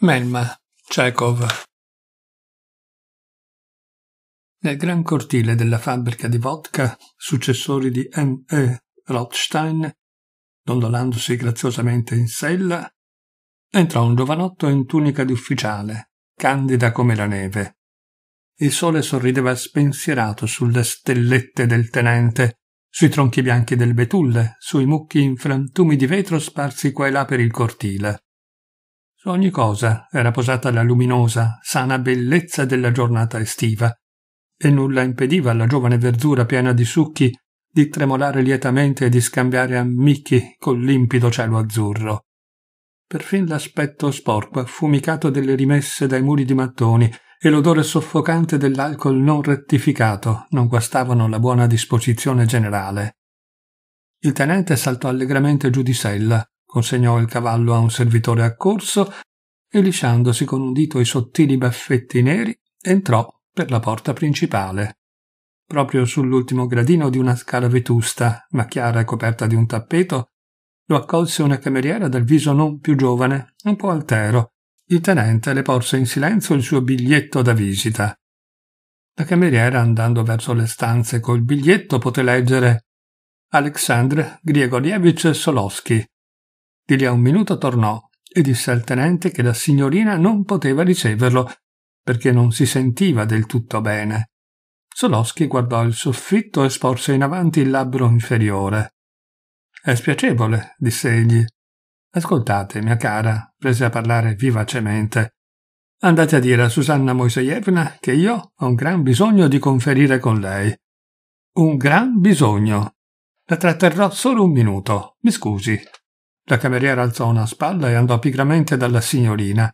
Melma, Chekhov. Nel gran cortile della fabbrica di vodka, successori di M.E. Rothstein, dondolandosi graziosamente in sella, entrò un giovanotto in tunica di ufficiale, candida come la neve. Il sole sorrideva spensierato sulle stellette del tenente, sui tronchi bianchi del betulle, sui mucchi in frantumi di vetro sparsi qua e là per il cortile. Su ogni cosa era posata la luminosa, sana bellezza della giornata estiva, e nulla impediva alla giovane verdura piena di succhi di tremolare lietamente e di scambiare ammicchi col limpido cielo azzurro. Perfin l'aspetto sporco affumicato delle rimesse dai muri di mattoni e l'odore soffocante dell'alcol non rettificato non guastavano la buona disposizione generale. Il tenente saltò allegramente giù di sella, consegnò il cavallo a un servitore accorso e lisciandosi con un dito i sottili baffetti neri entrò per la porta principale. Proprio sull'ultimo gradino di una scala vetusta, ma chiara e coperta di un tappeto, lo accolse una cameriera dal viso non più giovane, un po' altero. Il tenente le porse in silenzio il suo biglietto da visita. La cameriera, andando verso le stanze col biglietto, poté leggere Alexandr Grigorievich Solosky, di lì a un minuto tornò e disse al tenente che la signorina non poteva riceverlo perché non si sentiva del tutto bene. Soloschi guardò il soffitto e sporse in avanti il labbro inferiore. È spiacevole, disse egli. Ascoltate, mia cara, prese a parlare vivacemente. Andate a dire a Susanna Moiseyevna che io ho un gran bisogno di conferire con lei. Un gran bisogno. La tratterrò solo un minuto. Mi scusi. La cameriera alzò una spalla e andò pigramente dalla signorina.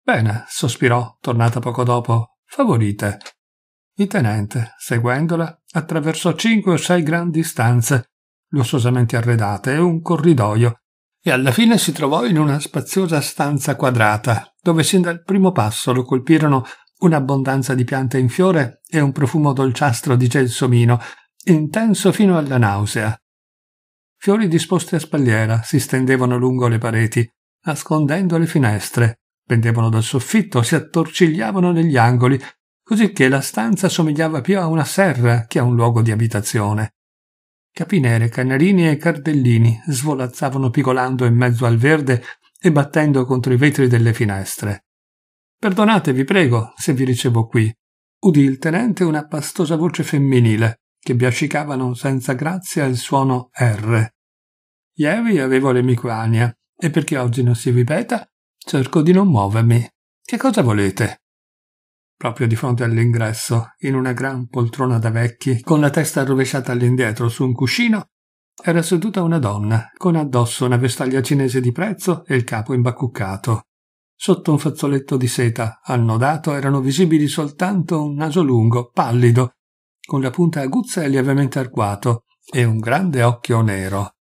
Bene, sospirò, tornata poco dopo, favorite. Il tenente, seguendola, attraversò cinque o sei grandi stanze, lussuosamente arredate, e un corridoio, e alla fine si trovò in una spaziosa stanza quadrata, dove sin dal primo passo lo colpirono un'abbondanza di piante in fiore e un profumo dolciastro di gelsomino, intenso fino alla nausea fiori disposti a spalliera si stendevano lungo le pareti, nascondendo le finestre, pendevano dal soffitto, si attorcigliavano negli angoli, così che la stanza somigliava più a una serra che a un luogo di abitazione. Capinere, canarini e cardellini svolazzavano pigolando in mezzo al verde e battendo contro i vetri delle finestre. Perdonate, vi prego, se vi ricevo qui. Udì il tenente una pastosa voce femminile che biascicava non senza grazia il suono R. Ieri avevo l'emicrania e perché oggi non si ripeta, cerco di non muovermi. Che cosa volete? Proprio di fronte all'ingresso, in una gran poltrona da vecchi, con la testa rovesciata all'indietro su un cuscino, era seduta una donna, con addosso una vestaglia cinese di prezzo e il capo imbacuccato. Sotto un fazzoletto di seta annodato erano visibili soltanto un naso lungo, pallido, con la punta aguzza e lievemente arcuato, e un grande occhio nero.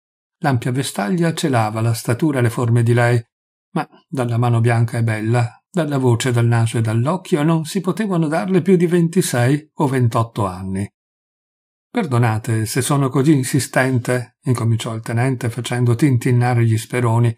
L'ampia vestaglia celava la statura e le forme di lei, ma dalla mano bianca e bella, dalla voce, dal naso e dall'occhio non si potevano darle più di ventisei o ventotto anni. Perdonate se sono così insistente, incominciò il tenente facendo tintinnare gli speroni.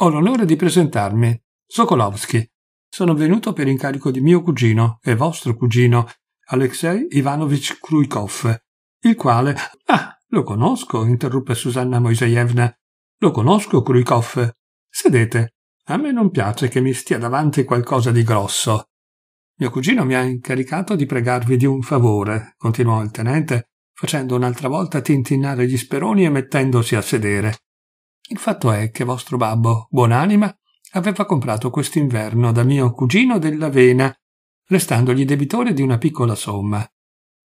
Ho l'onore di presentarmi. Sokolovski. Sono venuto per incarico di mio cugino e vostro cugino, Alexei Ivanovich Kruikov, il quale. Ah, lo conosco, interruppe Susanna Moiseievna. Lo conosco, Krujkov. Sedete. A me non piace che mi stia davanti qualcosa di grosso. Mio cugino mi ha incaricato di pregarvi di un favore, continuò il tenente, facendo un'altra volta tintinnare gli speroni e mettendosi a sedere. Il fatto è che vostro babbo, buonanima, aveva comprato quest'inverno da mio cugino della Vena, restandogli debitore di una piccola somma.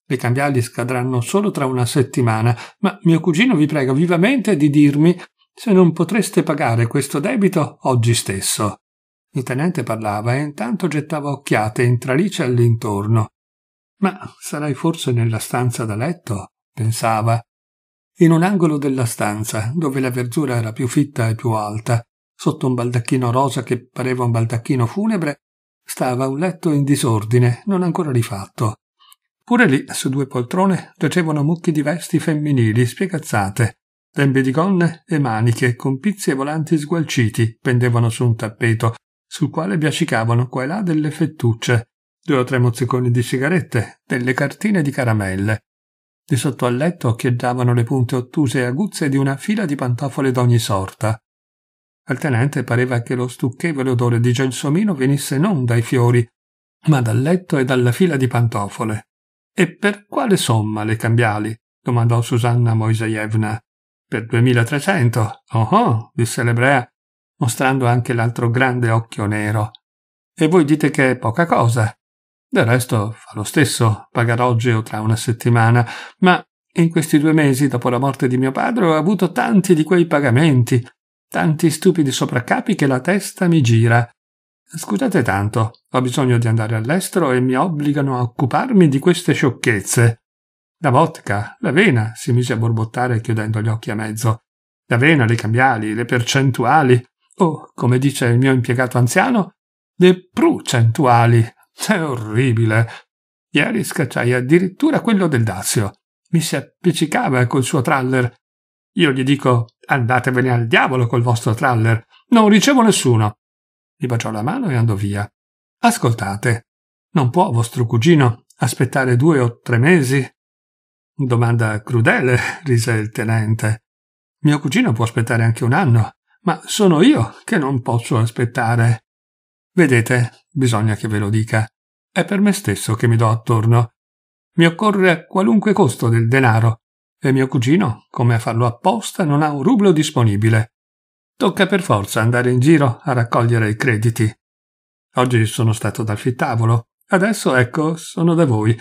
Le cambiali scadranno solo tra una settimana, ma mio cugino vi prega vivamente di dirmi se non potreste pagare questo debito oggi stesso. Il tenente parlava e intanto gettava occhiate in tralice all'intorno. Ma sarai forse nella stanza da letto? pensava. In un angolo della stanza, dove la verzura era più fitta e più alta, sotto un baldacchino rosa che pareva un baldacchino funebre, stava un letto in disordine, non ancora rifatto. Pure lì, su due poltrone, giacevano mucchi di vesti femminili spiegazzate. Lembi di gonne e maniche, con pizzi e volanti sgualciti, pendevano su un tappeto, sul quale biascicavano qua e là delle fettucce, due o tre mozziconi di sigarette, delle cartine di caramelle. Di sotto al letto occhieggiavano le punte ottuse e aguzze di una fila di pantofole d'ogni sorta. Al tenente pareva che lo stucchevole odore di gelsomino venisse non dai fiori, ma dal letto e dalla fila di pantofole. E per quale somma le cambiali? domandò Susanna Moiseievna. Per 2300. Oh oh, disse l'ebrea, mostrando anche l'altro grande occhio nero. E voi dite che è poca cosa. Del resto fa lo stesso, pagare oggi o tra una settimana, ma in questi due mesi dopo la morte di mio padre ho avuto tanti di quei pagamenti, tanti stupidi sopraccapi che la testa mi gira. Scusate tanto, ho bisogno di andare all'estero e mi obbligano a occuparmi di queste sciocchezze. La vodka, la vena, si mise a borbottare chiudendo gli occhi a mezzo. La vena, le cambiali, le percentuali, o, oh, come dice il mio impiegato anziano, le prucentuali. È orribile. Ieri scacciai addirittura quello del Dazio. Mi si appiccicava col suo traller. Io gli dico andatevene al diavolo col vostro traller. Non ricevo nessuno gli baciò la mano e andò via. Ascoltate, non può vostro cugino aspettare due o tre mesi? Domanda crudele, rise il tenente. Mio cugino può aspettare anche un anno, ma sono io che non posso aspettare. Vedete, bisogna che ve lo dica. È per me stesso che mi do attorno. Mi occorre a qualunque costo del denaro, e mio cugino, come a farlo apposta, non ha un rublo disponibile. Tocca per forza andare in giro a raccogliere i crediti. Oggi sono stato dal fittavolo, adesso ecco, sono da voi.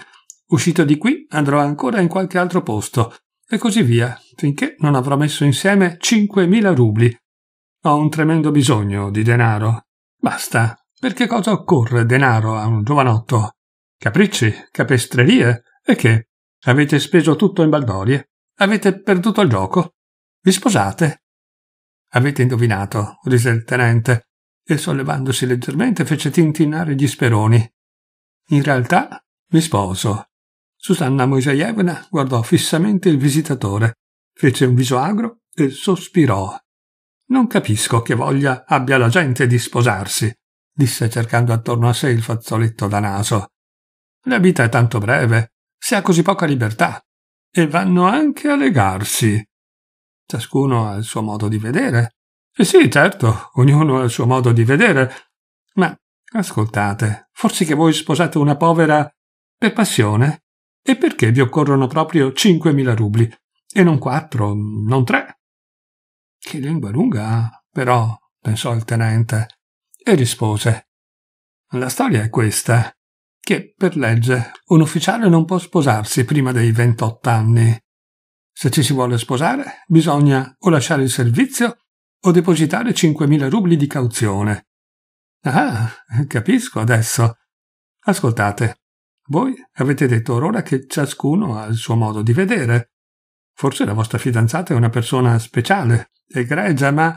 Uscito di qui andrò ancora in qualche altro posto, e così via, finché non avrò messo insieme 5.000 rubli. Ho un tremendo bisogno di denaro. Basta, perché cosa occorre denaro a un giovanotto? Capricci, capestrerie, e che? Avete speso tutto in baldorie? Avete perduto il gioco? Vi sposate? Avete indovinato, rise il tenente, e sollevandosi leggermente fece tintinnare gli speroni. In realtà mi sposo. Susanna Moiseievna guardò fissamente il visitatore, fece un viso agro e sospirò. Non capisco che voglia abbia la gente di sposarsi, disse cercando attorno a sé il fazzoletto da naso. La vita è tanto breve, si ha così poca libertà. E vanno anche a legarsi. Ciascuno ha il suo modo di vedere. Sì, eh sì, certo, ognuno ha il suo modo di vedere. Ma ascoltate, forse che voi sposate una povera per passione? E perché vi occorrono proprio 5.000 rubli e non 4, non 3? Che lingua lunga, però, pensò il tenente e rispose. La storia è questa, che per legge un ufficiale non può sposarsi prima dei 28 anni se ci si vuole sposare, bisogna o lasciare il servizio o depositare 5.000 rubli di cauzione. Ah, capisco adesso. Ascoltate, voi avete detto or ora che ciascuno ha il suo modo di vedere. Forse la vostra fidanzata è una persona speciale, egregia, ma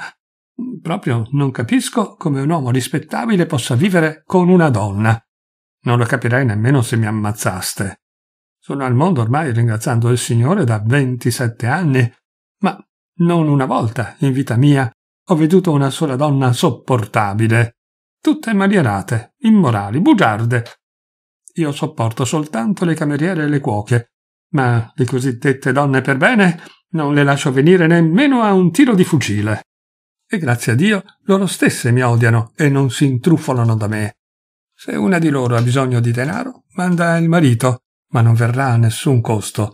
proprio non capisco come un uomo rispettabile possa vivere con una donna. Non lo capirei nemmeno se mi ammazzaste. Sono al mondo ormai, ringraziando il Signore, da 27 anni, ma non una volta in vita mia ho veduto una sola donna sopportabile. Tutte malierate, immorali, bugiarde. Io sopporto soltanto le cameriere e le cuoche, ma le cosiddette donne per bene non le lascio venire nemmeno a un tiro di fucile. E grazie a Dio loro stesse mi odiano e non si intrufolano da me. Se una di loro ha bisogno di denaro, manda il marito, ma non verrà a nessun costo.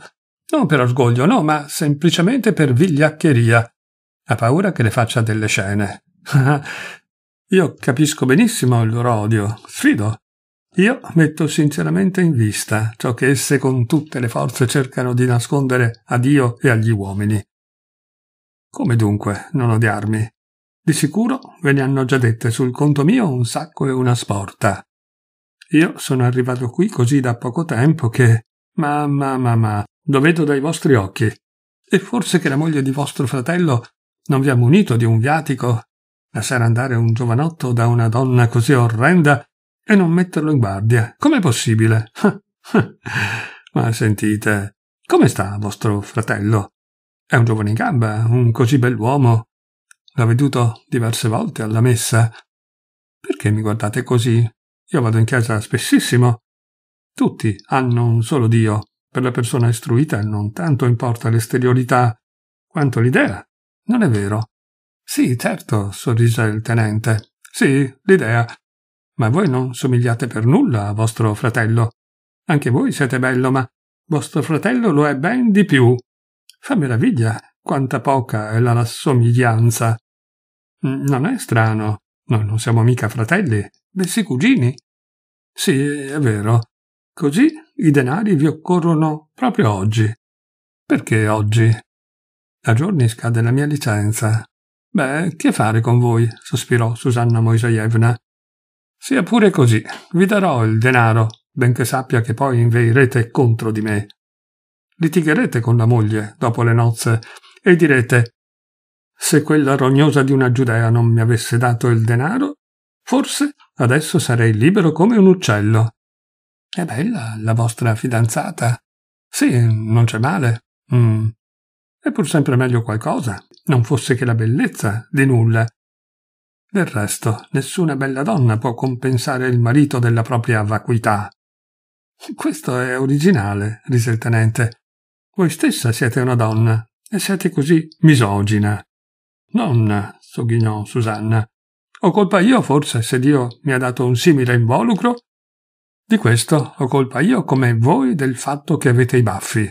Non per orgoglio, no, ma semplicemente per vigliaccheria. Ha paura che le faccia delle scene. Io capisco benissimo il loro odio, sfido. Io metto sinceramente in vista ciò che esse con tutte le forze cercano di nascondere a Dio e agli uomini. Come dunque non odiarmi? Di sicuro ve ne hanno già dette sul conto mio un sacco e una sporta. Io sono arrivato qui così da poco tempo che. Ma, ma, ma, ma, lo vedo dai vostri occhi. E forse che la moglie di vostro fratello non vi ha munito di un viatico? Lasciare andare un giovanotto da una donna così orrenda e non metterlo in guardia. Com'è possibile? ma sentite, come sta vostro fratello? È un giovane in gamba, un così bell'uomo. L'ho veduto diverse volte alla messa. Perché mi guardate così? Io vado in chiesa spessissimo. Tutti hanno un solo Dio. Per la persona istruita non tanto importa l'esteriorità quanto l'idea. Non è vero? Sì, certo, sorrise il tenente. Sì, l'idea. Ma voi non somigliate per nulla a vostro fratello. Anche voi siete bello, ma vostro fratello lo è ben di più. Fa meraviglia quanta poca è la rassomiglianza. Mm, non è strano, noi non siamo mica fratelli, bensì cugini. Sì, è vero. Così i denari vi occorrono proprio oggi. Perché oggi? A giorni scade la mia licenza. Beh, che fare con voi? sospirò Susanna Moiseievna. Sia pure così, vi darò il denaro, benché sappia che poi inveirete contro di me. Litigherete con la moglie dopo le nozze e direte: Se quella rognosa di una Giudea non mi avesse dato il denaro, Forse adesso sarei libero come un uccello. È bella la vostra fidanzata. Sì, non c'è male. Mm. È pur sempre meglio qualcosa, non fosse che la bellezza di nulla. Del resto, nessuna bella donna può compensare il marito della propria vacuità. Questo è originale, rise il tenente. Voi stessa siete una donna e siete così misogina. Nonna, sogghignò Susanna, ho colpa io, forse, se Dio mi ha dato un simile involucro? Di questo ho colpa io come voi del fatto che avete i baffi.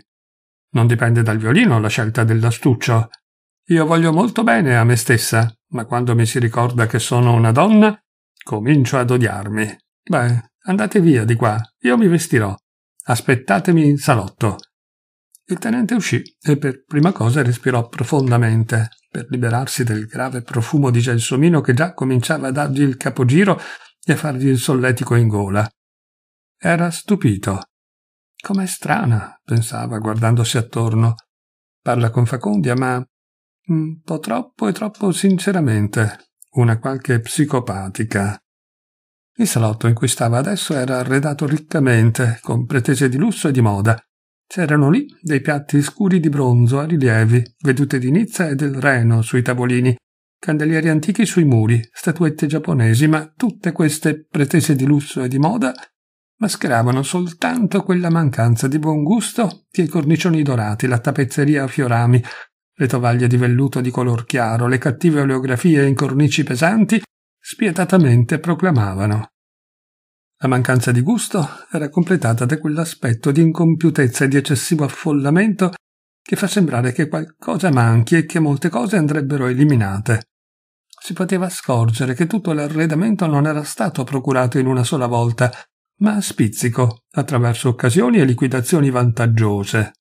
Non dipende dal violino la scelta dell'astuccio. Io voglio molto bene a me stessa, ma quando mi si ricorda che sono una donna, comincio ad odiarmi. Beh, andate via di qua, io mi vestirò. Aspettatemi in salotto. Il tenente uscì e per prima cosa respirò profondamente, per liberarsi del grave profumo di gelsomino che già cominciava a dargli il capogiro e a fargli il solletico in gola. Era stupito. Com'è strana, pensava guardandosi attorno. Parla con Facondia, ma un po' troppo e troppo sinceramente, una qualche psicopatica. Il salotto in cui stava adesso era arredato riccamente, con pretese di lusso e di moda. C'erano lì dei piatti scuri di bronzo a rilievi, vedute di Nizza e del Reno sui tavolini, candelieri antichi sui muri, statuette giapponesi, ma tutte queste pretese di lusso e di moda mascheravano soltanto quella mancanza di buon gusto che i cornicioni dorati, la tappezzeria a fiorami, le tovaglie di velluto di color chiaro, le cattive oleografie in cornici pesanti spietatamente proclamavano. La mancanza di gusto era completata da quell'aspetto di incompiutezza e di eccessivo affollamento che fa sembrare che qualcosa manchi e che molte cose andrebbero eliminate. Si poteva scorgere che tutto l'arredamento non era stato procurato in una sola volta, ma a spizzico, attraverso occasioni e liquidazioni vantaggiose.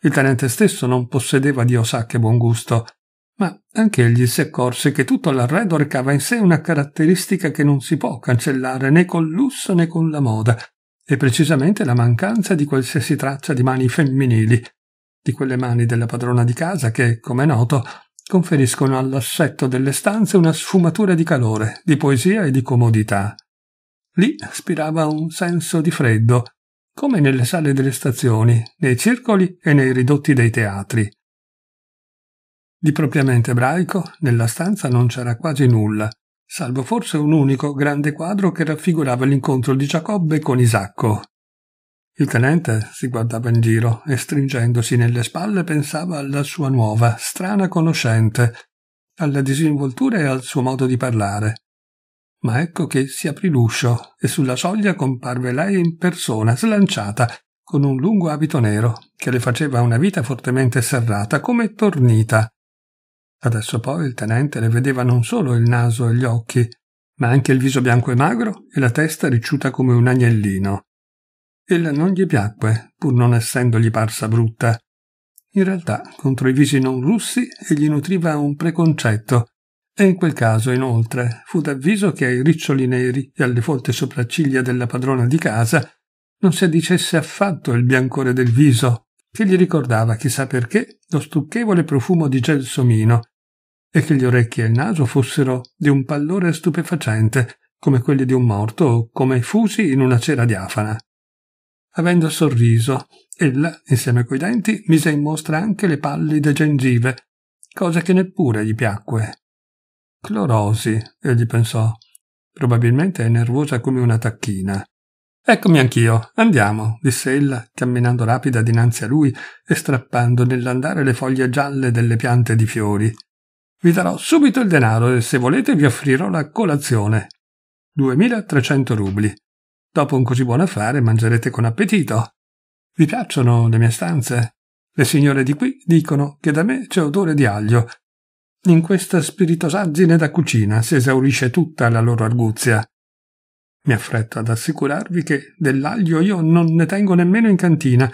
Il tenente stesso non possedeva di osacche buon gusto ma anche egli si accorse che tutto l'arredo recava in sé una caratteristica che non si può cancellare né col lusso né con la moda, e precisamente la mancanza di qualsiasi traccia di mani femminili, di quelle mani della padrona di casa che, come è noto, conferiscono all'assetto delle stanze una sfumatura di calore, di poesia e di comodità. Lì spirava un senso di freddo, come nelle sale delle stazioni, nei circoli e nei ridotti dei teatri. Di propriamente ebraico, nella stanza non c'era quasi nulla, salvo forse un unico grande quadro che raffigurava l'incontro di Giacobbe con Isacco. Il tenente si guardava in giro e stringendosi nelle spalle pensava alla sua nuova, strana conoscente, alla disinvoltura e al suo modo di parlare. Ma ecco che si aprì l'uscio e sulla soglia comparve lei in persona, slanciata, con un lungo abito nero, che le faceva una vita fortemente serrata, come tornita, Adesso poi il tenente le vedeva non solo il naso e gli occhi, ma anche il viso bianco e magro e la testa ricciuta come un agnellino. Ella non gli piacque, pur non essendogli parsa brutta. In realtà, contro i visi non russi egli nutriva un preconcetto, e in quel caso, inoltre, fu d'avviso che ai riccioli neri e alle folte sopracciglia della padrona di casa non si addicesse affatto il biancore del viso, che gli ricordava, chissà perché, lo stucchevole profumo di gelsomino, e che gli orecchi e il naso fossero di un pallore stupefacente, come quelli di un morto o come fusi in una cera diafana. Avendo sorriso, ella, insieme coi denti, mise in mostra anche le pallide gengive, cosa che neppure gli piacque. Clorosi, egli pensò. Probabilmente è nervosa come una tacchina. Eccomi anch'io, andiamo, disse ella, camminando rapida dinanzi a lui e strappando nell'andare le foglie gialle delle piante di fiori. Vi darò subito il denaro e se volete vi offrirò la colazione. 2300 rubli. Dopo un così buon affare mangerete con appetito. Vi piacciono le mie stanze? Le signore di qui dicono che da me c'è odore di aglio. In questa spiritosaggine da cucina si esaurisce tutta la loro arguzia. Mi affretto ad assicurarvi che dell'aglio io non ne tengo nemmeno in cantina,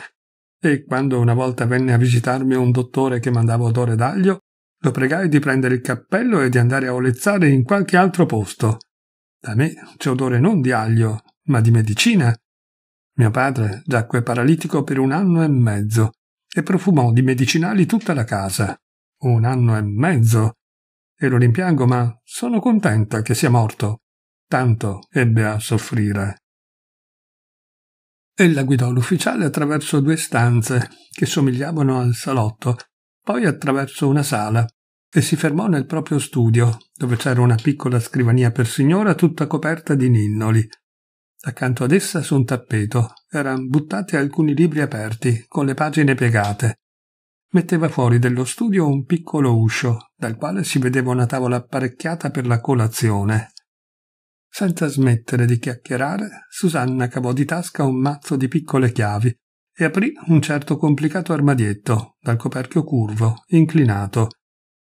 e quando una volta venne a visitarmi un dottore che mandava odore d'aglio, lo pregai di prendere il cappello e di andare a olezzare in qualche altro posto. Da me c'è odore non di aglio, ma di medicina. Mio padre giacque paralitico per un anno e mezzo e profumò di medicinali tutta la casa. Un anno e mezzo. E lo rimpiango, ma sono contenta che sia morto. Tanto ebbe a soffrire. Ella guidò l'ufficiale attraverso due stanze che somigliavano al salotto, poi attraverso una sala e si fermò nel proprio studio, dove c'era una piccola scrivania per signora tutta coperta di ninnoli. Accanto ad essa su un tappeto eran buttati alcuni libri aperti, con le pagine piegate. Metteva fuori dello studio un piccolo uscio, dal quale si vedeva una tavola apparecchiata per la colazione. Senza smettere di chiacchierare, Susanna cavò di tasca un mazzo di piccole chiavi e aprì un certo complicato armadietto, dal coperchio curvo, inclinato,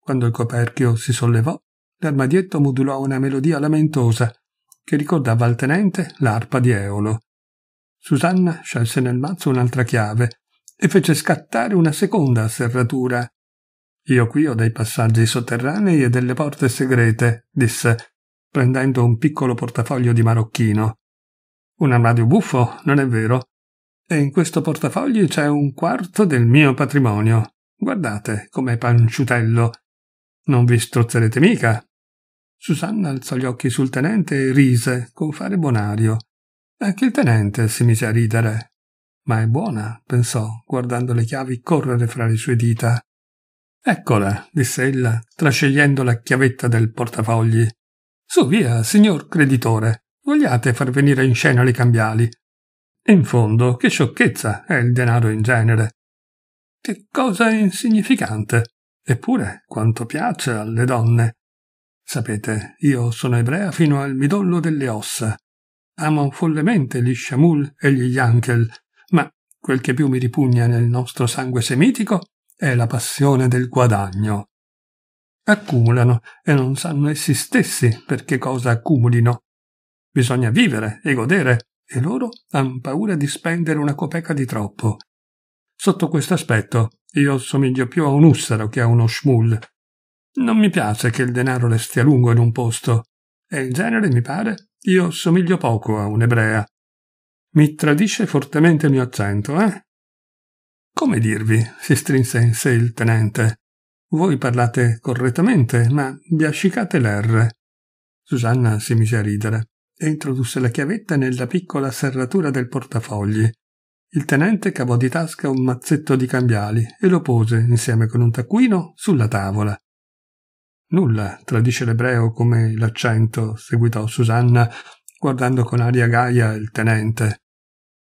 quando il coperchio si sollevò, l'armadietto modulò una melodia lamentosa che ricordava al tenente l'arpa di Eolo. Susanna scelse nel mazzo un'altra chiave e fece scattare una seconda serratura. Io qui ho dei passaggi sotterranei e delle porte segrete, disse, prendendo un piccolo portafoglio di marocchino. Un armadio buffo, non è vero? E in questo portafogli c'è un quarto del mio patrimonio. Guardate com'è panciutello non vi strozzerete mica. Susanna alzò gli occhi sul tenente e rise con fare bonario. Anche il tenente si mise a ridere. Ma è buona, pensò, guardando le chiavi correre fra le sue dita. Eccola, disse ella, trascegliendo la chiavetta del portafogli. Su via, signor creditore, vogliate far venire in scena le cambiali. In fondo, che sciocchezza è il denaro in genere. Che cosa insignificante. Eppure, quanto piace alle donne. Sapete, io sono ebrea fino al midollo delle ossa. Amo follemente gli Shamul e gli Yankel, ma quel che più mi ripugna nel nostro sangue semitico è la passione del guadagno. Accumulano e non sanno essi stessi per che cosa accumulino. Bisogna vivere e godere, e loro han paura di spendere una copeca di troppo. Sotto questo aspetto io somiglio più a un ussaro che a uno schmull. Non mi piace che il denaro resti a lungo in un posto, e in genere mi pare io somiglio poco a un'ebrea. Mi tradisce fortemente il mio accento, eh? Come dirvi? si strinse in sé il tenente. Voi parlate correttamente, ma biascicate l'R. Susanna si mise a ridere e introdusse la chiavetta nella piccola serratura del portafogli, il tenente cavò di tasca un mazzetto di cambiali e lo pose, insieme con un taccuino, sulla tavola. Nulla, tradisce l'ebreo come l'accento, seguitò Susanna, guardando con aria gaia il tenente.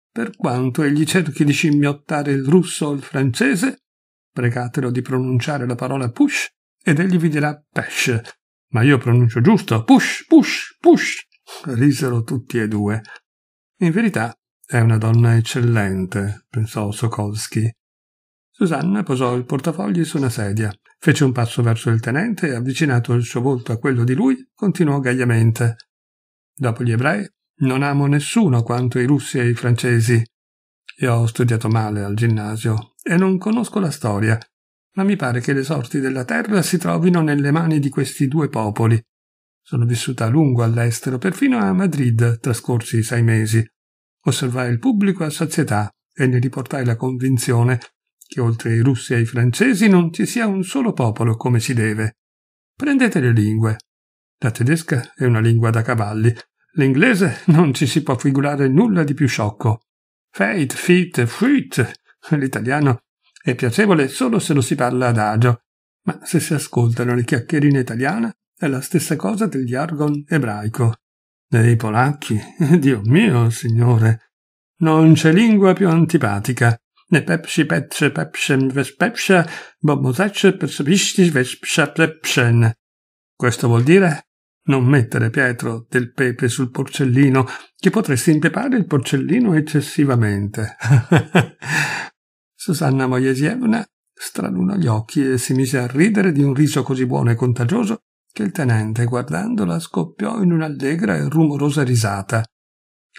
Per quanto egli cerchi di scimmiottare il russo o il francese, pregatelo di pronunciare la parola push ed egli vi dirà pesce. Ma io pronuncio giusto, push, push, push. Risero tutti e due. In verità, è una donna eccellente, pensò Sokolsky. Susanna posò il portafogli su una sedia, fece un passo verso il tenente e, avvicinato il suo volto a quello di lui, continuò gaiamente. Dopo gli ebrei, non amo nessuno quanto i russi e i francesi. Io ho studiato male al ginnasio e non conosco la storia, ma mi pare che le sorti della terra si trovino nelle mani di questi due popoli. Sono vissuta a lungo all'estero, perfino a Madrid, trascorsi sei mesi osservai il pubblico a sazietà e ne riportai la convinzione che oltre ai russi e ai francesi non ci sia un solo popolo come si deve. Prendete le lingue. La tedesca è una lingua da cavalli, l'inglese non ci si può figurare nulla di più sciocco. Fate, fit, fuit. L'italiano è piacevole solo se lo si parla adagio, ma se si ascoltano le chiacchierine italiane è la stessa cosa degli argon ebraico dei polacchi. Dio mio, signore, non c'è lingua più antipatica. Ne pepsi pepsi pepsen vespepscia, bobbotacce persepisti vespscia plepsen. Questo vuol dire non mettere, Pietro, del pepe sul porcellino, che potresti impepare il porcellino eccessivamente. Susanna Moiesievna stralunò gli occhi e si mise a ridere di un riso così buono e contagioso che il tenente, guardandola, scoppiò in un'allegra e rumorosa risata.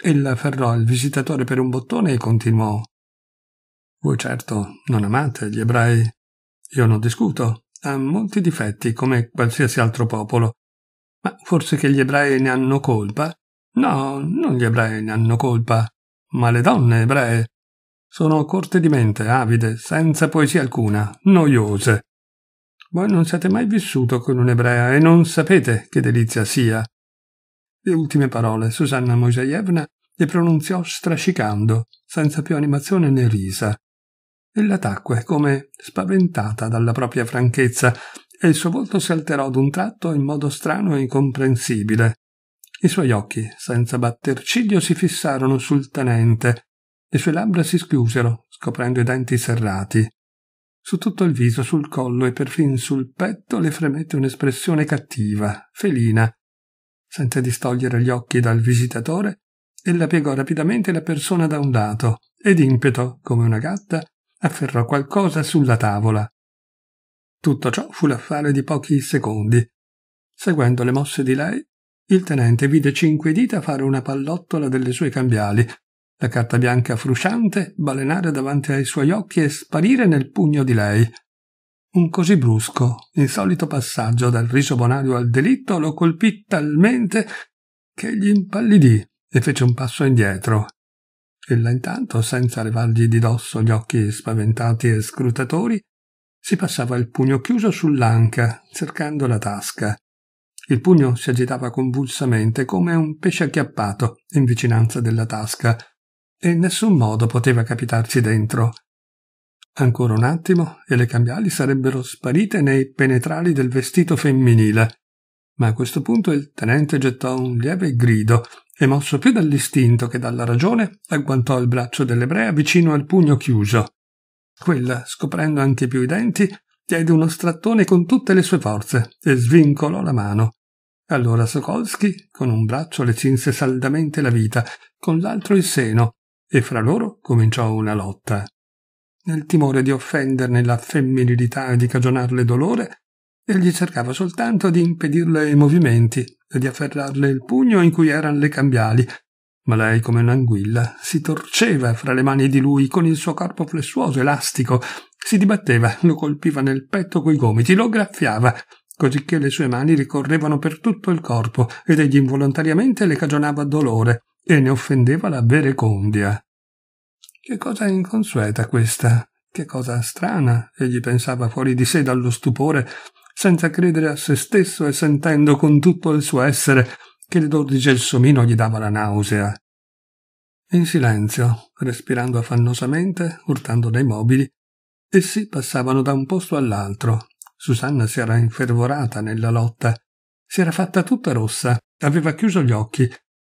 Ella afferrò il visitatore per un bottone e continuò. Voi certo non amate gli ebrei. Io non discuto. Ha molti difetti, come qualsiasi altro popolo. Ma forse che gli ebrei ne hanno colpa? No, non gli ebrei ne hanno colpa, ma le donne ebree. Sono corte di mente, avide, senza poesia alcuna, noiose. Voi non siete mai vissuto con un'ebrea e non sapete che delizia sia. Le ultime parole Susanna Mosaievna le pronunziò strascicando, senza più animazione né risa. Ella tacque come spaventata dalla propria franchezza e il suo volto si alterò d'un tratto in modo strano e incomprensibile. I suoi occhi, senza batter ciglio, si fissarono sul tenente. Le sue labbra si schiusero, scoprendo i denti serrati. Su tutto il viso, sul collo e perfino sul petto le fremette un'espressione cattiva, felina. Senza distogliere gli occhi dal visitatore, ella piegò rapidamente la persona da un lato ed impeto, come una gatta, afferrò qualcosa sulla tavola. Tutto ciò fu l'affare di pochi secondi. Seguendo le mosse di lei, il tenente vide cinque dita fare una pallottola delle sue cambiali, la carta bianca frusciante balenare davanti ai suoi occhi e sparire nel pugno di lei. Un così brusco, insolito passaggio dal riso bonario al delitto lo colpì talmente che gli impallidì e fece un passo indietro. Ella intanto, senza levargli di dosso gli occhi spaventati e scrutatori, si passava il pugno chiuso sull'anca, cercando la tasca. Il pugno si agitava convulsamente come un pesce acchiappato in vicinanza della tasca, e in nessun modo poteva capitarci dentro. Ancora un attimo e le cambiali sarebbero sparite nei penetrali del vestito femminile. Ma a questo punto il tenente gettò un lieve grido e, mosso più dall'istinto che dalla ragione, agguantò il braccio dell'ebrea vicino al pugno chiuso. Quella, scoprendo anche più i denti, diede uno strattone con tutte le sue forze e svincolò la mano. Allora Sokolski con un braccio le cinse saldamente la vita, con l'altro il seno, e fra loro cominciò una lotta. Nel timore di offenderne la femminilità e di cagionarle dolore, egli cercava soltanto di impedirle i movimenti e di afferrarle il pugno in cui erano le cambiali, ma lei, come un'anguilla, si torceva fra le mani di lui con il suo corpo flessuoso, elastico, si dibatteva, lo colpiva nel petto coi gomiti, lo graffiava, cosicché le sue mani ricorrevano per tutto il corpo ed egli involontariamente le cagionava dolore e ne offendeva la verecondia. Che cosa inconsueta questa, che cosa strana, egli pensava fuori di sé dallo stupore, senza credere a se stesso e sentendo con tutto il suo essere che l'odor di gelsomino gli dava la nausea. In silenzio, respirando affannosamente, urtando dai mobili, essi passavano da un posto all'altro. Susanna si era infervorata nella lotta, si era fatta tutta rossa, aveva chiuso gli occhi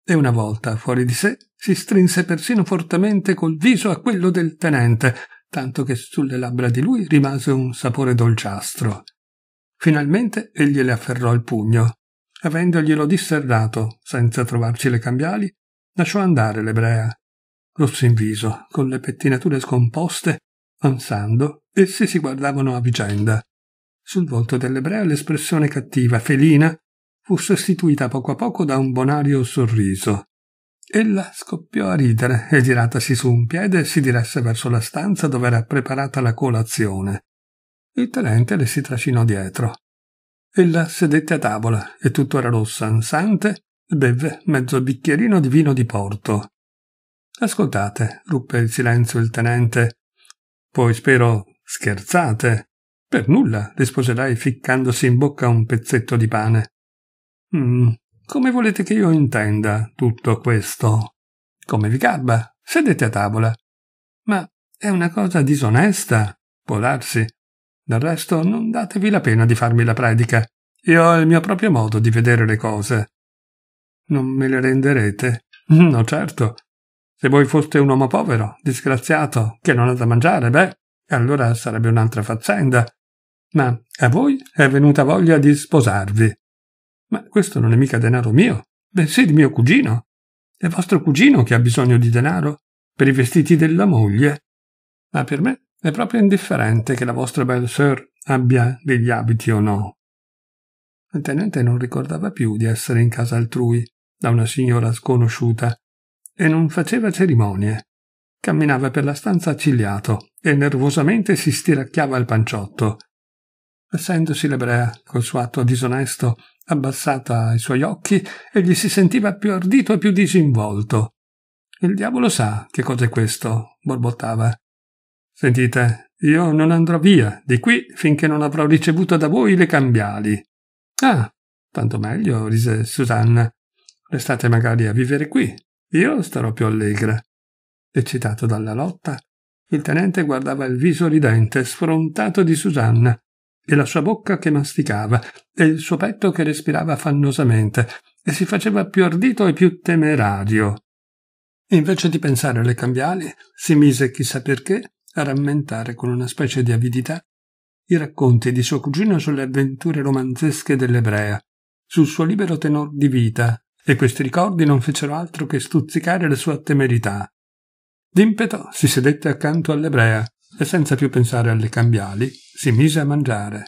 e una volta fuori di sé si strinse persino fortemente col viso a quello del tenente, tanto che sulle labbra di lui rimase un sapore dolciastro. Finalmente egli le afferrò il pugno. Avendoglielo disserrato, senza trovarci le cambiali, lasciò andare l'ebrea, rosso in viso, con le pettinature scomposte, ansando, essi si guardavano a vicenda. Sul volto dell'ebrea l'espressione cattiva, felina, fu sostituita poco a poco da un bonario sorriso. Ella scoppiò a ridere e giratasi su un piede si diresse verso la stanza dove era preparata la colazione. Il tenente le si trascinò dietro. Ella sedette a tavola e tutto era rossa ansante bevve mezzo bicchierino di vino di Porto. Ascoltate, ruppe il silenzio il tenente. Poi spero scherzate. Per nulla, rispose lei ficcandosi in bocca un pezzetto di pane. Mm, come volete che io intenda tutto questo? Come vi gabba? Sedete a tavola. Ma è una cosa disonesta, può darsi. Del resto non datevi la pena di farmi la predica. Io ho il mio proprio modo di vedere le cose. Non me le renderete? No, certo. Se voi foste un uomo povero, disgraziato, che non ha da mangiare, beh, allora sarebbe un'altra faccenda. Ma a voi è venuta voglia di sposarvi. Ma questo non è mica denaro mio, bensì di mio cugino. È vostro cugino che ha bisogno di denaro per i vestiti della moglie. Ma per me è proprio indifferente che la vostra belle sœur abbia degli abiti o no. Il tenente non ricordava più di essere in casa altrui da una signora sconosciuta e non faceva cerimonie. Camminava per la stanza accigliato e nervosamente si stiracchiava il panciotto. Essendosi l'ebrea col suo atto disonesto abbassata ai suoi occhi, egli si sentiva più ardito e più disinvolto. Il diavolo sa che cos'è questo, borbottava. Sentite, io non andrò via di qui finché non avrò ricevuto da voi le cambiali. Ah, tanto meglio, rise Susanna. Restate magari a vivere qui. Io starò più allegra. Eccitato dalla lotta, il tenente guardava il viso ridente, sfrontato di Susanna, e la sua bocca che masticava, e il suo petto che respirava affannosamente, e si faceva più ardito e più temerario. Invece di pensare alle cambiali, si mise chissà perché a rammentare con una specie di avidità i racconti di suo cugino sulle avventure romanzesche dell'ebrea, sul suo libero tenor di vita, e questi ricordi non fecero altro che stuzzicare la sua temerità. D'impeto si sedette accanto all'ebrea e senza più pensare alle cambiali si mise a mangiare.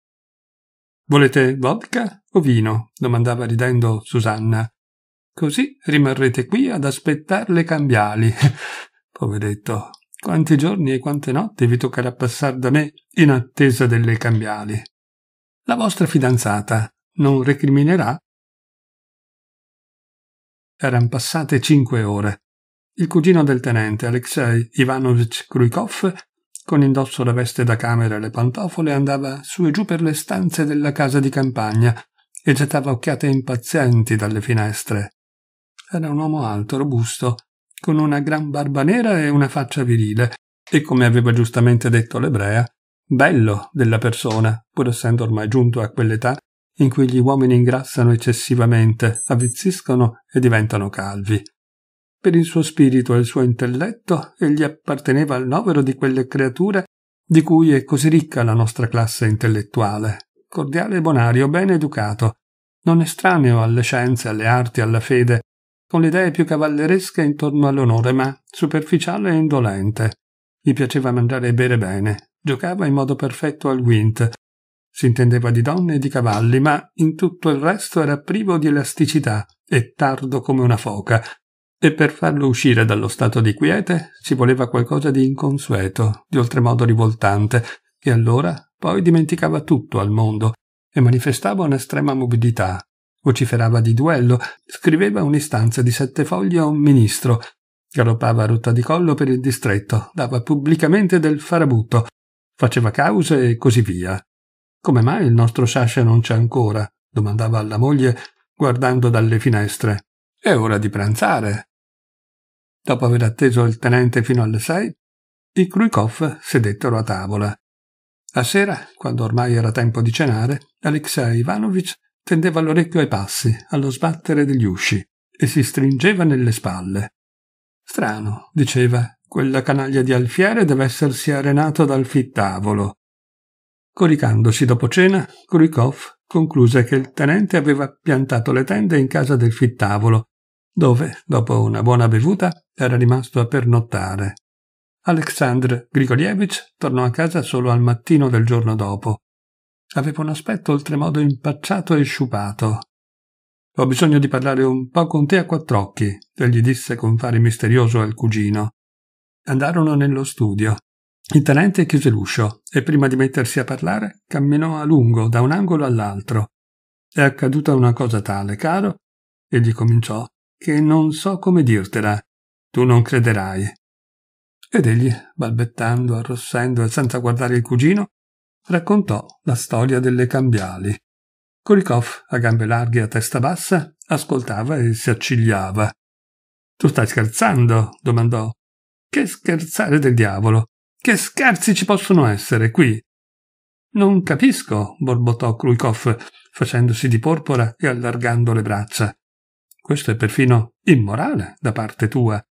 Volete vodka o vino? domandava ridendo Susanna. Così rimarrete qui ad aspettare le cambiali. Poveretto, quanti giorni e quante notti vi toccherà passar da me in attesa delle cambiali. La vostra fidanzata non recriminerà? Eran passate cinque ore. Il cugino del tenente Alexei Ivanovich Kruikov con indosso la veste da camera e le pantofole andava su e giù per le stanze della casa di campagna e gettava occhiate impazienti dalle finestre. Era un uomo alto, robusto, con una gran barba nera e una faccia virile, e come aveva giustamente detto l'ebrea, bello della persona, pur essendo ormai giunto a quell'età in cui gli uomini ingrassano eccessivamente, avvizziscono e diventano calvi. Per il suo spirito e il suo intelletto egli apparteneva al novero di quelle creature di cui è così ricca la nostra classe intellettuale, cordiale e bonario, ben educato, non estraneo alle scienze, alle arti, alla fede, con le idee più cavalleresche intorno all'onore, ma superficiale e indolente. Gli piaceva mangiare e bere bene, giocava in modo perfetto al guint, si intendeva di donne e di cavalli, ma in tutto il resto era privo di elasticità e tardo come una foca, e per farlo uscire dallo stato di quiete ci voleva qualcosa di inconsueto, di oltremodo rivoltante, che allora poi dimenticava tutto al mondo e manifestava un'estrema mobilità, vociferava di duello, scriveva un'istanza di sette foglie a un ministro, galoppava a rotta di collo per il distretto, dava pubblicamente del farabutto, faceva cause e così via. Come mai il nostro Sasha non c'è ancora? domandava alla moglie guardando dalle finestre. È ora di pranzare. Dopo aver atteso il tenente fino alle sei, i Kruikov sedettero a tavola. A sera, quando ormai era tempo di cenare, Alexei Ivanovich tendeva l'orecchio ai passi, allo sbattere degli usci, e si stringeva nelle spalle. Strano, diceva, quella canaglia di alfiere deve essersi arenato dal fittavolo. Coricandosi dopo cena, Krikov concluse che il tenente aveva piantato le tende in casa del fittavolo, dove, dopo una buona bevuta, era rimasto a pernottare. Alexandr Grigorievich tornò a casa solo al mattino del giorno dopo. Aveva un aspetto oltremodo impacciato e sciupato. Ho bisogno di parlare un po' con te a quattr'occhi, gli disse con fare misterioso al cugino. Andarono nello studio. Il tenente chiuse l'uscio e prima di mettersi a parlare camminò a lungo da un angolo all'altro. È accaduta una cosa tale, caro, e gli cominciò, che non so come dirtela. Tu non crederai. Ed egli, balbettando, arrossendo e senza guardare il cugino, raccontò la storia delle cambiali. Kolikov, a gambe larghe e a testa bassa, ascoltava e si accigliava. Tu stai scherzando? domandò. Che scherzare del diavolo! Che scherzi ci possono essere qui? Non capisco, borbottò Kruikov, facendosi di porpora e allargando le braccia. Questo è perfino immorale da parte tua.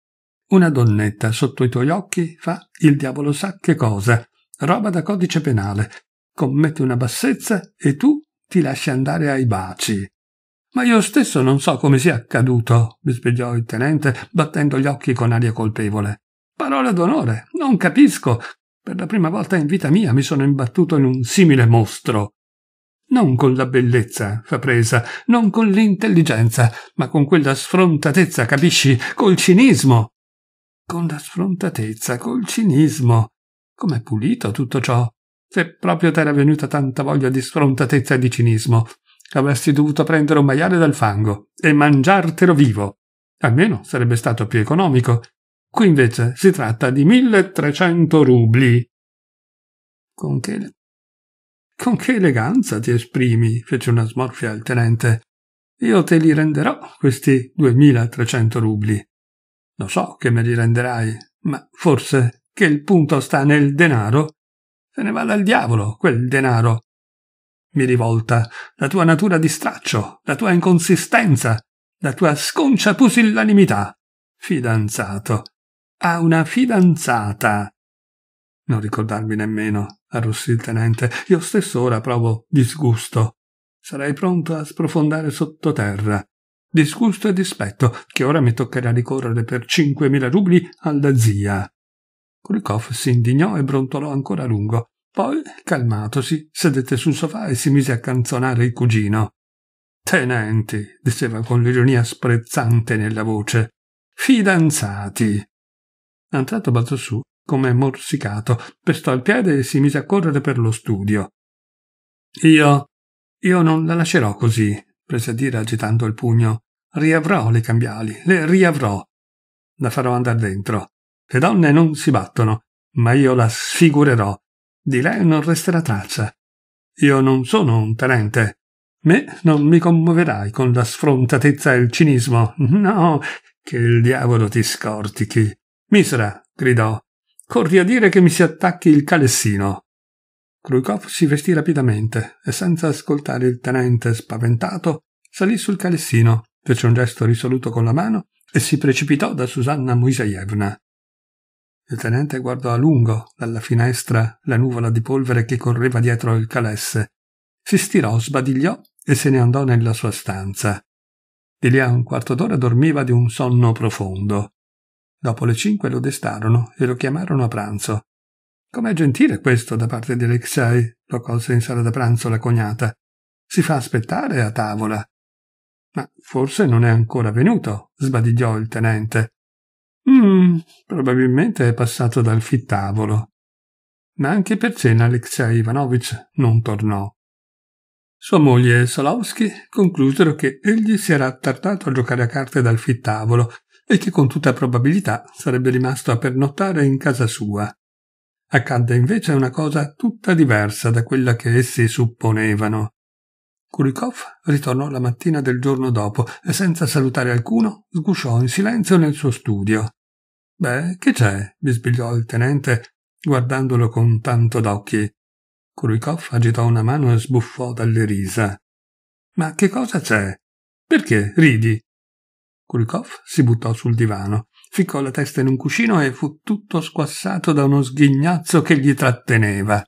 Una donnetta sotto i tuoi occhi fa il diavolo sa che cosa, roba da codice penale. Commette una bassezza e tu ti lasci andare ai baci. Ma io stesso non so come sia accaduto, bisbigliò il tenente, battendo gli occhi con aria colpevole. Parola d'onore, non capisco. Per la prima volta in vita mia mi sono imbattuto in un simile mostro. Non con la bellezza fa presa, non con l'intelligenza, ma con quella sfrontatezza, capisci? Col cinismo. Con la sfrontatezza, col cinismo. Com'è pulito tutto ciò? Se proprio t'era venuta tanta voglia di sfrontatezza e di cinismo, avresti dovuto prendere un maiale dal fango e mangiartelo vivo. Almeno sarebbe stato più economico Qui invece si tratta di 1300 rubli. Con che, con che eleganza ti esprimi, fece una smorfia il tenente. Io te li renderò questi 2300 rubli. Lo so che me li renderai, ma forse che il punto sta nel denaro? Se ne vada al diavolo quel denaro. Mi rivolta la tua natura di straccio, la tua inconsistenza, la tua sconcia pusillanimità. Fidanzato, a una fidanzata. Non ricordarmi nemmeno, arrossì il tenente. Io stesso ora provo disgusto. Sarei pronto a sprofondare sottoterra. Disgusto e dispetto, che ora mi toccherà ricorrere per 5.000 rubli alla zia. Kurikov si indignò e brontolò ancora a lungo. Poi, calmatosi, sedette sul sofà e si mise a canzonare il cugino. Tenenti, diceva con l'ironia sprezzante nella voce, fidanzati a un tratto balzò su come morsicato, pestò il piede e si mise a correre per lo studio. Io. io non la lascerò così, prese a dire agitando il pugno. Riavrò le cambiali, le riavrò. La farò andare dentro. Le donne non si battono, ma io la sfigurerò. Di lei non resterà traccia. Io non sono un tenente. Me non mi commuoverai con la sfrontatezza e il cinismo. No, che il diavolo ti scortichi. Misera, gridò, corri a dire che mi si attacchi il calessino. Kruikov si vestì rapidamente e senza ascoltare il tenente spaventato salì sul calessino, fece un gesto risoluto con la mano e si precipitò da Susanna Moiseievna. Il tenente guardò a lungo dalla finestra la nuvola di polvere che correva dietro il calesse. Si stirò, sbadigliò e se ne andò nella sua stanza. Di lì a un quarto d'ora dormiva di un sonno profondo. Dopo le cinque lo destarono e lo chiamarono a pranzo. Com'è gentile questo da parte di Alexei, lo colse in sala da pranzo la cognata. Si fa aspettare a tavola. Ma forse non è ancora venuto, sbadigliò il tenente. Mm, probabilmente è passato dal fittavolo. Ma anche per cena Alexei Ivanovich non tornò. Sua moglie e Solowski conclusero che egli si era attardato a giocare a carte dal fittavolo e che con tutta probabilità sarebbe rimasto a pernottare in casa sua. Accadde invece una cosa tutta diversa da quella che essi supponevano. Kurikov ritornò la mattina del giorno dopo e senza salutare alcuno sgusciò in silenzio nel suo studio. Beh, che c'è? bisbigliò il tenente, guardandolo con tanto d'occhi. Kurikov agitò una mano e sbuffò dalle risa. Ma che cosa c'è? Perché ridi? Kulikov si buttò sul divano, ficcò la testa in un cuscino e fu tutto squassato da uno sghignazzo che gli tratteneva.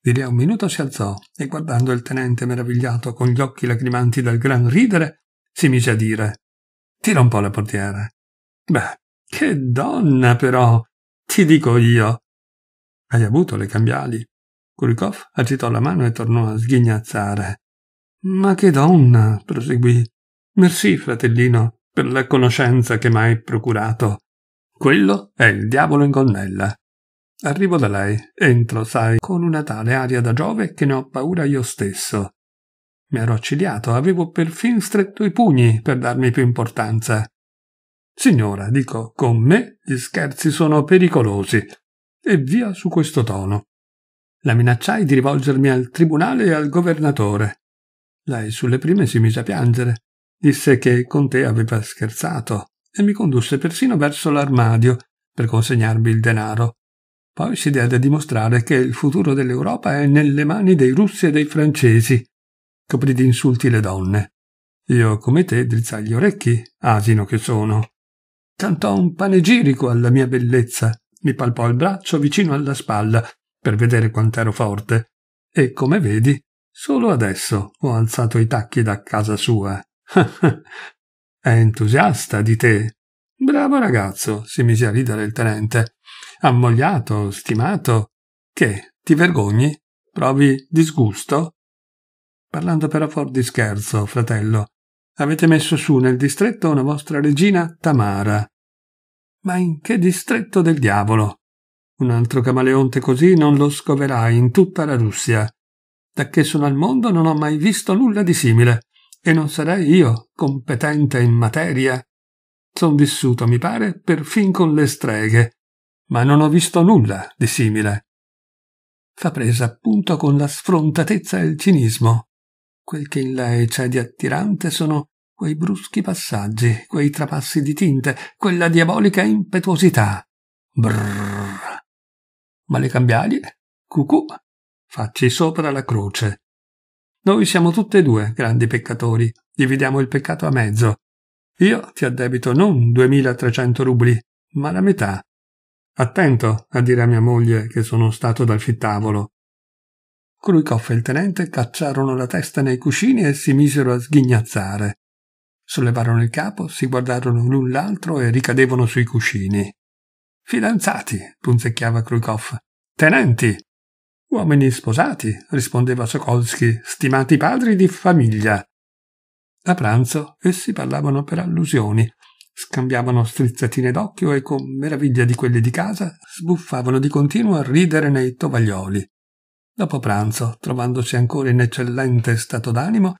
Di lì a un minuto si alzò e guardando il tenente meravigliato con gli occhi lacrimanti dal gran ridere, si mise a dire Tira un po' la portiera. Beh, che donna però! Ti dico io! Hai avuto le cambiali? Kulikov agitò la mano e tornò a sghignazzare. Ma che donna! proseguì. Merci, fratellino per la conoscenza che m'hai procurato. Quello è il diavolo in gonnella. Arrivo da lei, entro, sai, con una tale aria da Giove che ne ho paura io stesso. Mi ero accigliato, avevo perfin stretto i pugni per darmi più importanza. Signora, dico, con me gli scherzi sono pericolosi. E via su questo tono. La minacciai di rivolgermi al tribunale e al governatore. Lei sulle prime si mise a piangere. Disse che con te aveva scherzato e mi condusse persino verso l'armadio per consegnarmi il denaro. Poi si diede a dimostrare che il futuro dell'Europa è nelle mani dei russi e dei francesi. Coprì di insulti le donne. Io, come te, drizzai gli orecchi, asino che sono. Cantò un panegirico alla mia bellezza, mi palpò il braccio vicino alla spalla per vedere quant'ero forte. E come vedi, solo adesso ho alzato i tacchi da casa sua. È entusiasta di te. Bravo ragazzo, si mise a ridere il tenente. Ammogliato, stimato. Che, ti vergogni? Provi disgusto? Parlando però fuori di scherzo, fratello, avete messo su nel distretto una vostra regina Tamara. Ma in che distretto del diavolo? Un altro camaleonte così non lo scoverai in tutta la Russia. Da che sono al mondo non ho mai visto nulla di simile. E non sarei io, competente in materia. Son vissuto, mi pare, perfin con le streghe, ma non ho visto nulla di simile. Fa presa appunto con la sfrontatezza e il cinismo. Quel che in lei c'è di attirante sono quei bruschi passaggi, quei trapassi di tinte, quella diabolica impetuosità. Brrr. Ma le cambiali? Cucù. Facci sopra la croce. Noi siamo tutti e due grandi peccatori, dividiamo il peccato a mezzo. Io ti addebito non 2300 rubli, ma la metà. Attento a dire a mia moglie che sono stato dal fittavolo. Kruikoff e il tenente cacciarono la testa nei cuscini e si misero a sghignazzare. Sollevarono il capo, si guardarono l'un l'altro e ricadevano sui cuscini. Fidanzati, punzecchiava Kruikoff. Tenenti, Uomini sposati, rispondeva Sokolsky, stimati padri di famiglia. A pranzo essi parlavano per allusioni, scambiavano strizzatine d'occhio e con meraviglia di quelli di casa sbuffavano di continuo a ridere nei tovaglioli. Dopo pranzo, trovandosi ancora in eccellente stato d'animo,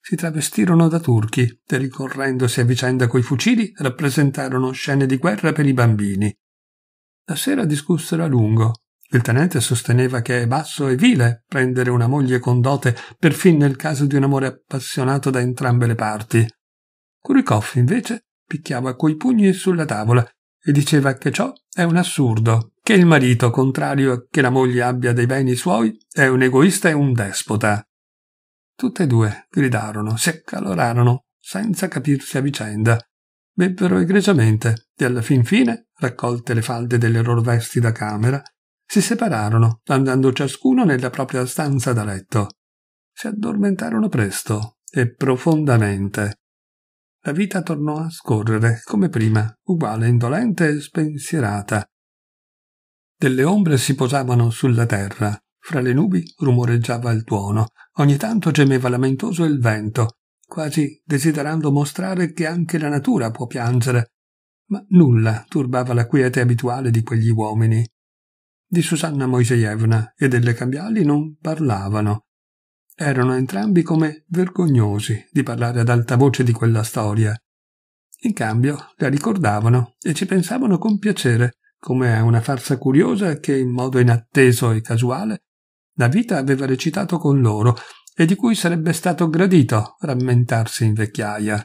si travestirono da turchi e ricorrendosi a vicenda coi fucili rappresentarono scene di guerra per i bambini. La sera discussero a lungo il tenente sosteneva che è basso e vile prendere una moglie con dote perfino nel caso di un amore appassionato da entrambe le parti. Kurikov, invece, picchiava coi pugni sulla tavola e diceva che ciò è un assurdo, che il marito, contrario a che la moglie abbia dei beni suoi, è un egoista e un despota. Tutte e due gridarono, si accalorarono, senza capirsi a vicenda. Bebbero egregiamente e alla fin fine, raccolte le falde delle loro vesti da camera, si separarono, andando ciascuno nella propria stanza da letto. Si addormentarono presto e profondamente. La vita tornò a scorrere, come prima, uguale, indolente e spensierata. Delle ombre si posavano sulla terra, fra le nubi rumoreggiava il tuono, ogni tanto gemeva lamentoso il vento, quasi desiderando mostrare che anche la natura può piangere, ma nulla turbava la quiete abituale di quegli uomini di Susanna Moiseyevna e delle cambiali non parlavano. Erano entrambi come vergognosi di parlare ad alta voce di quella storia. In cambio la ricordavano e ci pensavano con piacere, come a una farsa curiosa che in modo inatteso e casuale la vita aveva recitato con loro e di cui sarebbe stato gradito rammentarsi in vecchiaia.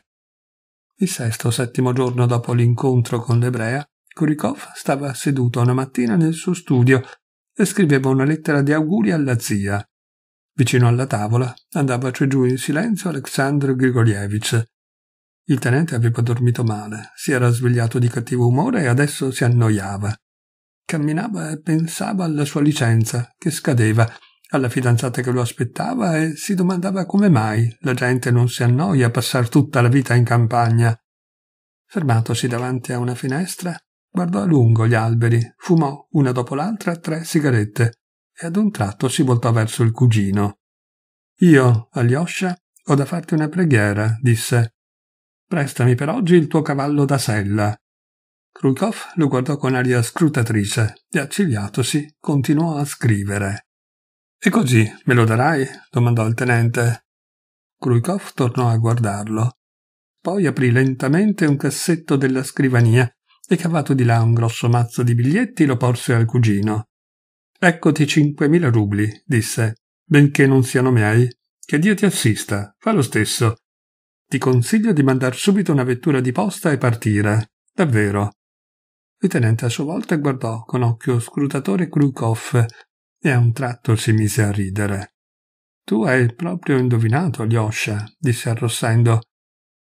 Il sesto o settimo giorno dopo l'incontro con l'ebrea, Kurikov stava seduto una mattina nel suo studio e scriveva una lettera di auguri alla zia. Vicino alla tavola andava cioè giù in silenzio Alexandr Grigorievich. Il tenente aveva dormito male, si era svegliato di cattivo umore e adesso si annoiava. Camminava e pensava alla sua licenza, che scadeva, alla fidanzata che lo aspettava e si domandava come mai la gente non si annoia a passare tutta la vita in campagna. Fermatosi davanti a una finestra, Guardò a lungo gli alberi, fumò una dopo l'altra tre sigarette e ad un tratto si voltò verso il cugino. Io, Alyosha, ho da farti una preghiera, disse. Prestami per oggi il tuo cavallo da sella. Krukov lo guardò con aria scrutatrice e accigliatosi continuò a scrivere. E così me lo darai? domandò il tenente. Krukov tornò a guardarlo. Poi aprì lentamente un cassetto della scrivania e cavato di là un grosso mazzo di biglietti lo porse al cugino. Eccoti cinquemila rubli, disse, benché non siano miei. Che Dio ti assista, fa lo stesso. Ti consiglio di mandar subito una vettura di posta e partire. Davvero. Il tenente a sua volta guardò con occhio scrutatore Krukov e a un tratto si mise a ridere. Tu hai proprio indovinato, Lyosha, disse arrossendo.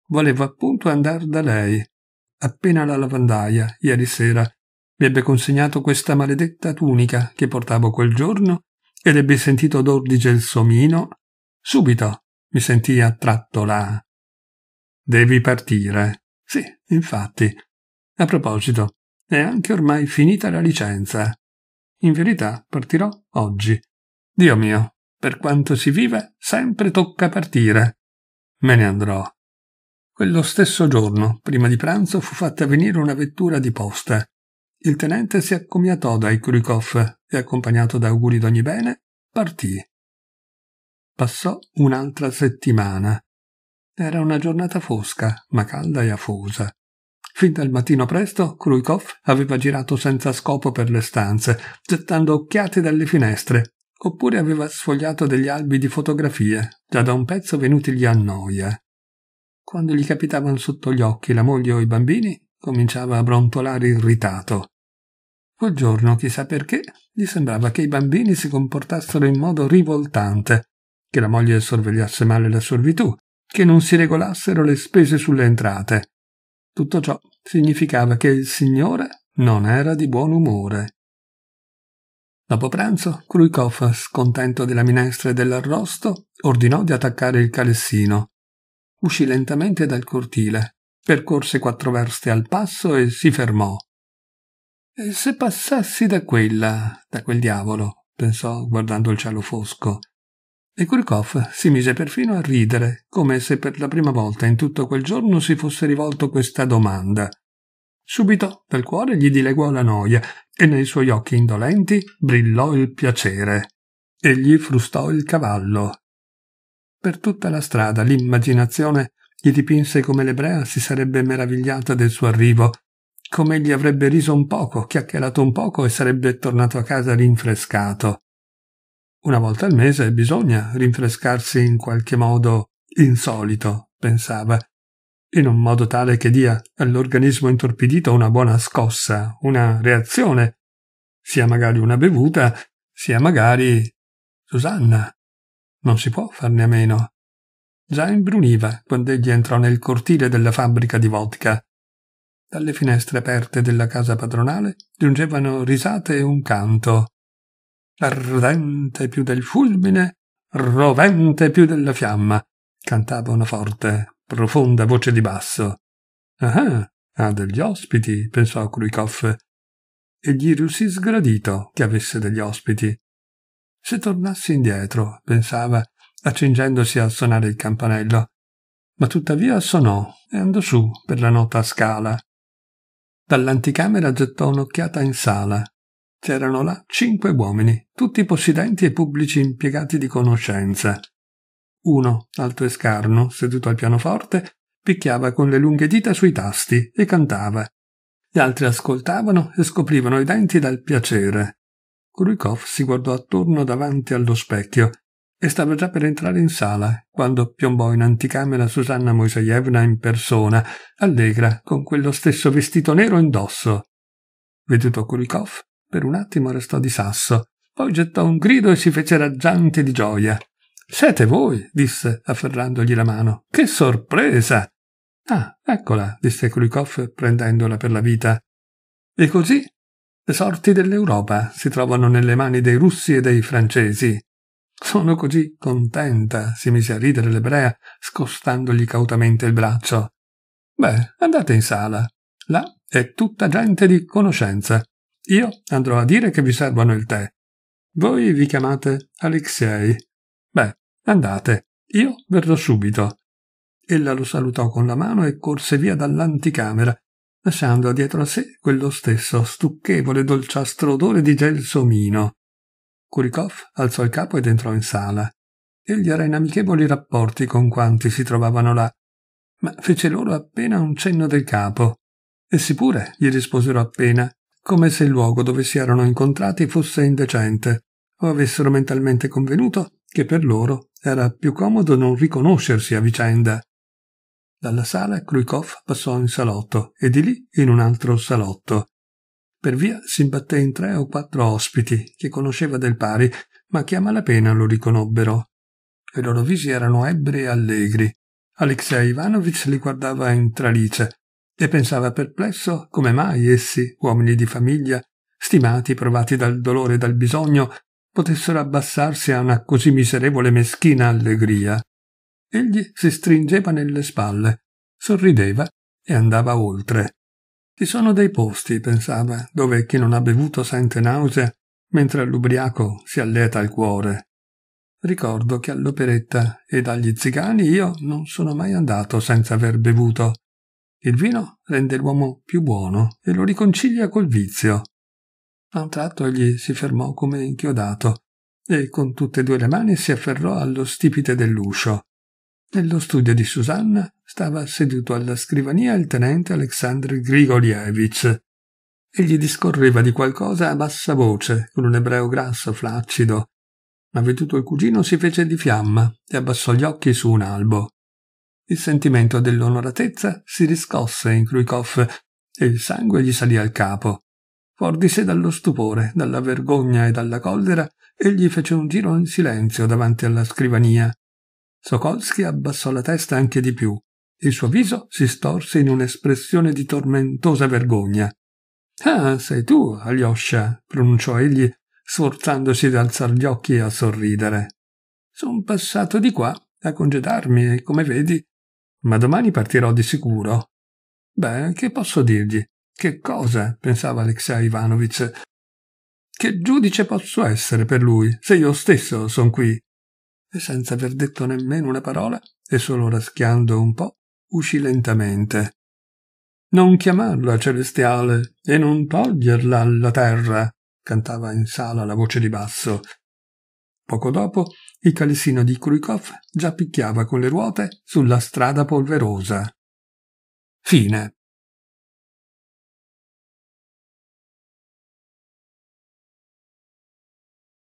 Volevo appunto andare da lei appena la lavandaia, ieri sera, mi ebbe consegnato questa maledetta tunica che portavo quel giorno ed ebbe sentito odor di gelsomino, subito mi sentii attratto là. Devi partire. Sì, infatti. A proposito, è anche ormai finita la licenza. In verità partirò oggi. Dio mio, per quanto si vive, sempre tocca partire. Me ne andrò. Quello stesso giorno, prima di pranzo, fu fatta venire una vettura di posta. Il tenente si accomiatò dai Krukov e, accompagnato da auguri d'ogni bene, partì. Passò un'altra settimana. Era una giornata fosca, ma calda e afosa. Fin dal mattino presto, Krukov aveva girato senza scopo per le stanze, gettando occhiate dalle finestre, oppure aveva sfogliato degli albi di fotografie, già da un pezzo venutigli a noia. Quando gli capitavano sotto gli occhi la moglie o i bambini, cominciava a brontolare irritato. Quel giorno, chissà perché, gli sembrava che i bambini si comportassero in modo rivoltante, che la moglie sorvegliasse male la servitù, che non si regolassero le spese sulle entrate. Tutto ciò significava che il Signore non era di buon umore. Dopo pranzo, Kruikoff, scontento della minestra e dell'arrosto, ordinò di attaccare il calessino uscì lentamente dal cortile, percorse quattro verste al passo e si fermò. E se passassi da quella, da quel diavolo, pensò guardando il cielo fosco. E Kurikov si mise perfino a ridere, come se per la prima volta in tutto quel giorno si fosse rivolto questa domanda. Subito dal cuore gli dileguò la noia e nei suoi occhi indolenti brillò il piacere. Egli frustò il cavallo per tutta la strada l'immaginazione gli dipinse come l'ebrea si sarebbe meravigliata del suo arrivo, come egli avrebbe riso un poco, chiacchierato un poco e sarebbe tornato a casa rinfrescato. Una volta al mese bisogna rinfrescarsi in qualche modo insolito, pensava, in un modo tale che dia all'organismo intorpidito una buona scossa, una reazione, sia magari una bevuta, sia magari Susanna. Non si può farne a meno. Già imbruniva quando egli entrò nel cortile della fabbrica di vodka. Dalle finestre aperte della casa padronale giungevano risate e un canto. Ardente più del fulmine, rovente più della fiamma, cantava una forte, profonda voce di basso. Ah, ah ha degli ospiti, pensò Kruikoff, e gli riuscì sgradito che avesse degli ospiti. Se tornassi indietro, pensava, accingendosi a suonare il campanello. Ma tuttavia sonò e andò su per la nota scala. Dall'anticamera gettò un'occhiata in sala. C'erano là cinque uomini, tutti possidenti e pubblici impiegati di conoscenza. Uno, alto e scarno, seduto al pianoforte, picchiava con le lunghe dita sui tasti e cantava. Gli altri ascoltavano e scoprivano i denti dal piacere. Krukov si guardò attorno davanti allo specchio e stava già per entrare in sala quando piombò in anticamera Susanna Moiseievna in persona, allegra, con quello stesso vestito nero indosso. Veduto Kurikov, per un attimo restò di sasso, poi gettò un grido e si fece raggiante di gioia. Siete voi, disse, afferrandogli la mano. Che sorpresa! Ah, eccola, disse Krukov prendendola per la vita. E così le sorti dell'Europa si trovano nelle mani dei russi e dei francesi. Sono così contenta, si mise a ridere l'ebrea, scostandogli cautamente il braccio. Beh, andate in sala. Là è tutta gente di conoscenza. Io andrò a dire che vi servono il tè. Voi vi chiamate Alexei. Beh, andate. Io verrò subito. Ella lo salutò con la mano e corse via dall'anticamera, lasciando dietro a sé quello stesso stucchevole dolciastro odore di gelsomino. Kurikov alzò il capo ed entrò in sala. Egli era in amichevoli rapporti con quanti si trovavano là, ma fece loro appena un cenno del capo. Essi pure gli risposero appena, come se il luogo dove si erano incontrati fosse indecente, o avessero mentalmente convenuto che per loro era più comodo non riconoscersi a vicenda dalla sala Kruikov passò in salotto e di lì in un altro salotto. Per via si imbatté in tre o quattro ospiti che conosceva del pari, ma che a malapena lo riconobbero. I loro visi erano ebbri e allegri. Alexei Ivanovich li guardava in tralice e pensava perplesso come mai essi, uomini di famiglia, stimati, provati dal dolore e dal bisogno, potessero abbassarsi a una così miserevole meschina allegria. Egli si stringeva nelle spalle, sorrideva e andava oltre. Ci sono dei posti, pensava, dove chi non ha bevuto sente nausea, mentre all'ubriaco si alleta il cuore. Ricordo che all'operetta ed agli zigani io non sono mai andato senza aver bevuto. Il vino rende l'uomo più buono e lo riconcilia col vizio. A un tratto egli si fermò come inchiodato e con tutte e due le mani si afferrò allo stipite dell'uscio. Nello studio di Susanna stava seduto alla scrivania il tenente Aleksandr Grigorievich. Egli discorreva di qualcosa a bassa voce, con un ebreo grasso flaccido. Ma veduto il cugino si fece di fiamma e abbassò gli occhi su un albo. Il sentimento dell'onoratezza si riscosse in Kruikov e il sangue gli salì al capo. Fuori di sé dallo stupore, dalla vergogna e dalla collera, egli fece un giro in silenzio davanti alla scrivania Sokolsky abbassò la testa anche di più. Il suo viso si storse in un'espressione di tormentosa vergogna. Ah, sei tu, Alyosha, pronunciò egli, sforzandosi di alzar gli occhi a sorridere. Sono passato di qua a congedarmi come vedi, ma domani partirò di sicuro. Beh, che posso dirgli? Che cosa? pensava Alexei Ivanovich. Che giudice posso essere per lui, se io stesso son qui? e senza aver detto nemmeno una parola e solo raschiando un po', uscì lentamente. Non chiamarla celestiale e non toglierla alla terra, cantava in sala la voce di basso. Poco dopo il calessino di Krukov già picchiava con le ruote sulla strada polverosa. Fine.